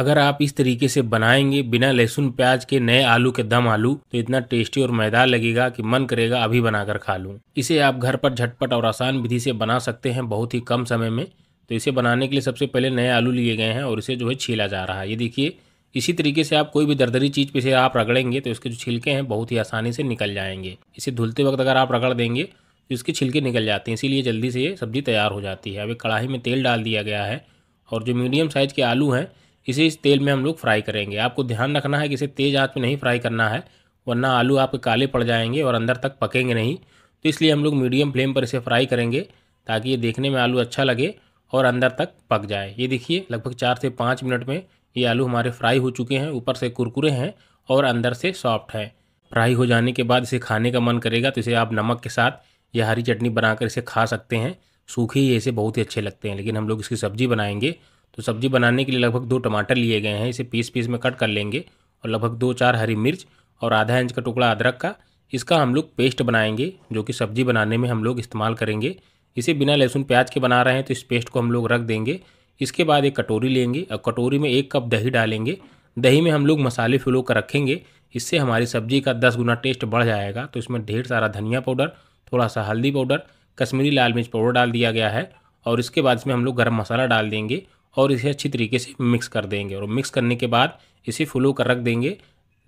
अगर आप इस तरीके से बनाएंगे बिना लहसुन प्याज के नए आलू के दम आलू तो इतना टेस्टी और मैदा लगेगा कि मन करेगा अभी बनाकर खा लूँ इसे आप घर पर झटपट और आसान विधि से बना सकते हैं बहुत ही कम समय में तो इसे बनाने के लिए सबसे पहले नए आलू लिए गए हैं और इसे जो है छीला जा रहा है ये देखिए इसी तरीके से आप कोई भी दरदरी चीज़ पे इसे आप रगड़ेंगे तो इसके जो छिलके हैं बहुत ही आसानी से निकल जाएंगे इसे धुलते वक्त अगर आप रगड़ देंगे तो इसके छिलके निकल जाते हैं इसीलिए जल्दी से ये सब्ज़ी तैयार हो जाती है अब एक कढ़ाई में तेल डाल दिया गया है और जो मीडियम साइज़ के आलू हैं इसे इस तेल में हम लोग फ्राई करेंगे आपको ध्यान रखना है कि इसे तेज़ आँच में नहीं फ्राई करना है वरना आलू आपके काले पड़ जाएंगे और अंदर तक पकेंगे नहीं तो इसलिए हम लोग मीडियम फ्लेम पर इसे फ्राई करेंगे ताकि ये देखने में आलू अच्छा लगे और अंदर तक पक जाए ये देखिए लगभग चार से पाँच मिनट में ये आलू हमारे फ्राई हो चुके हैं ऊपर से कुरकुरे हैं और अंदर से सॉफ्ट हैं फ्राई हो जाने के बाद इसे खाने का मन करेगा तो इसे आप नमक के साथ या हरी चटनी बनाकर इसे खा सकते हैं सूखे ही इसे बहुत ही अच्छे लगते हैं लेकिन हम लोग इसकी सब्ज़ी बनाएंगे तो सब्जी बनाने के लिए लगभग दो टमाटर लिए गए हैं इसे पीस पीस में कट कर लेंगे और लगभग दो चार हरी मिर्च और आधा इंच का टुकड़ा अदरक का इसका हम लोग पेस्ट बनाएंगे जो कि सब्जी बनाने में हम लोग इस्तेमाल करेंगे इसे बिना लहसुन प्याज के बना रहे हैं तो इस पेस्ट को हम लोग रख देंगे इसके बाद एक कटोरी लेंगे और कटोरी में एक कप दही डालेंगे दही में हम लोग मसाले फिलो कर रखेंगे इससे हमारी सब्जी का दस गुना टेस्ट बढ़ जाएगा तो इसमें ढेर सारा धनिया पाउडर थोड़ा सा हल्दी पाउडर कश्मीरी लाल मिर्च पाउडर डाल दिया गया है और इसके बाद इसमें हम लोग गर्म मसाला डाल देंगे और इसे अच्छी तरीके से मिक्स कर देंगे और मिक्स करने के बाद इसे फुलो कर रख देंगे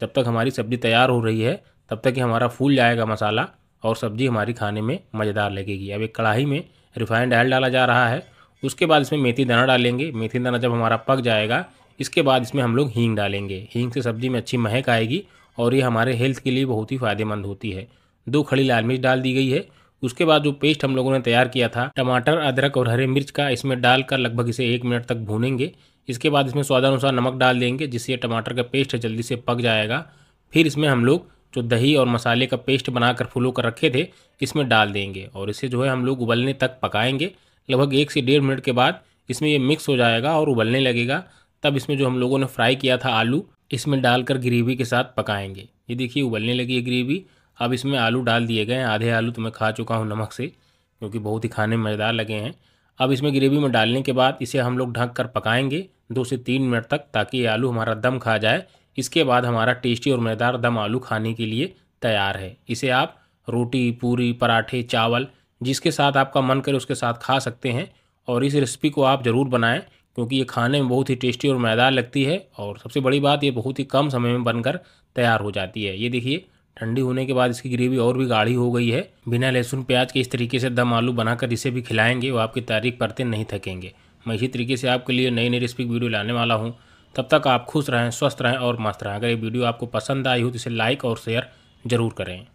जब तक हमारी सब्ज़ी तैयार हो रही है तब तक ही हमारा फूल जाएगा मसाला और सब्ज़ी हमारी खाने में मज़ेदार लगेगी अब एक कढ़ाई में रिफाइंड ऑयल डाला जा रहा है उसके बाद इसमें मेथी दाना डालेंगे मेथी दाना जब हमारा पक जाएगा इसके बाद इसमें हम लोग हींग डालेंगे हींग से सब्ज़ी में अच्छी महक आएगी और ये हमारे हेल्थ के लिए बहुत ही फ़ायदेमंद होती है दो खड़ी लाल मिर्च डाल दी गई है उसके बाद जो पेस्ट हम लोगों ने तैयार किया था टमाटर अदरक और हरी मिर्च का इसमें डालकर लगभग इसे एक मिनट तक भूनेंगे इसके बाद इसमें स्वादानुसार नमक डाल देंगे जिससे टमाटर का पेस्ट जल्दी से पक जाएगा फिर इसमें हम लोग जो दही और मसाले का पेस्ट बनाकर फूलो कर रखे थे इसमें डाल देंगे और इसे जो है हम लोग उबलने तक पकाएंगे लगभग एक से डेढ़ मिनट के बाद इसमें ये मिक्स हो जाएगा और उबलने लगेगा तब इसमें जो हम लोगों ने फ्राई किया था आलू इसमें डालकर ग्रेवी के साथ पकाएंगे ये देखिए उबलने लगी है ग्रेवी अब इसमें आलू डाल दिए गए हैं आधे आलू तो मैं खा चुका हूँ नमक से क्योंकि बहुत ही खाने मज़ेदार लगे हैं अब इसमें ग्रेवी में डालने के बाद इसे हम लोग ढक कर पकाएंगे दो से तीन मिनट तक ताकि ये आलू हमारा दम खा जाए इसके बाद हमारा टेस्टी और मज़ेदार दम आलू खाने के लिए तैयार है इसे आप रोटी पूरी पराठे चावल जिसके साथ आपका मन करे उसके साथ खा सकते हैं और इस रेसिपी को आप ज़रूर बनाएं क्योंकि ये खाने में बहुत ही टेस्टी और मज़ेदार लगती है और सबसे बड़ी बात ये बहुत ही कम समय में बनकर तैयार हो जाती है ये देखिए ठंडी होने के बाद इसकी ग्रेवी और भी गाढ़ी हो गई है बिना लहसुन प्याज के इस तरीके से दम आलू बनाकर इसे भी खिलाएंगे वो आपकी तारीफ पड़ते नहीं थकेंगे मैं इसी तरीके से आपके लिए नई नई रेसिपी वीडियो लाने वाला हूँ तब तक आप खुश रहें स्वस्थ रहें और मस्त रहें अगर ये वीडियो आपको पसंद आई हो तो इसे लाइक और शेयर ज़रूर करें